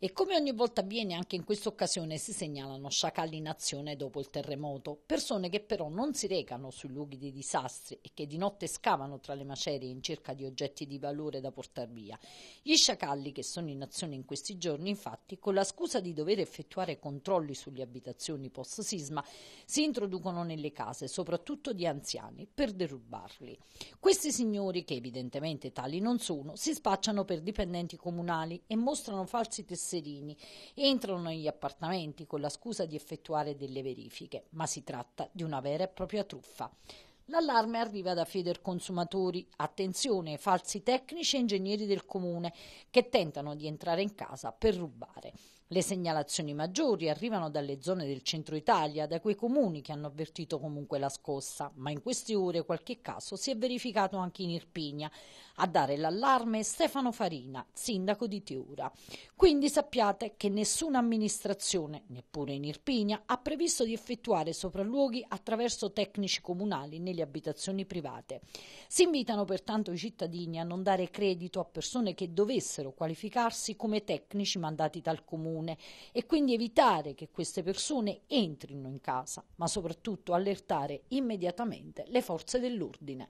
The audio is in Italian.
E come ogni volta avviene anche in questa occasione si segnalano sciacalli in azione dopo il terremoto, persone che però non si recano sui luoghi dei disastri e che di notte scavano tra le macerie in cerca di oggetti di valore da portare via. Gli sciacalli che sono in azione in questi giorni infatti, con la scusa di dover effettuare controlli sulle abitazioni post sisma, si introducono nelle case, soprattutto di anziani, per derubarli. Questi signori, che evidentemente tali non sono, si spacciano per dipendenti comunali e mostrano falsi testimoni Passerini entrano negli appartamenti con la scusa di effettuare delle verifiche, ma si tratta di una vera e propria truffa. L'allarme arriva da Consumatori. Attenzione, falsi tecnici e ingegneri del comune che tentano di entrare in casa per rubare. Le segnalazioni maggiori arrivano dalle zone del centro Italia, da quei comuni che hanno avvertito comunque la scossa, ma in queste ore qualche caso si è verificato anche in Irpinia. A dare l'allarme Stefano Farina, sindaco di Teura. Quindi sappiate che nessuna amministrazione, neppure in Irpinia, ha previsto di effettuare sopralluoghi attraverso tecnici comunali nelle abitazioni private. Si invitano pertanto i cittadini a non dare credito a persone che dovessero qualificarsi come tecnici mandati dal comune comune e quindi evitare che queste persone entrino in casa, ma soprattutto allertare immediatamente le forze dell'ordine.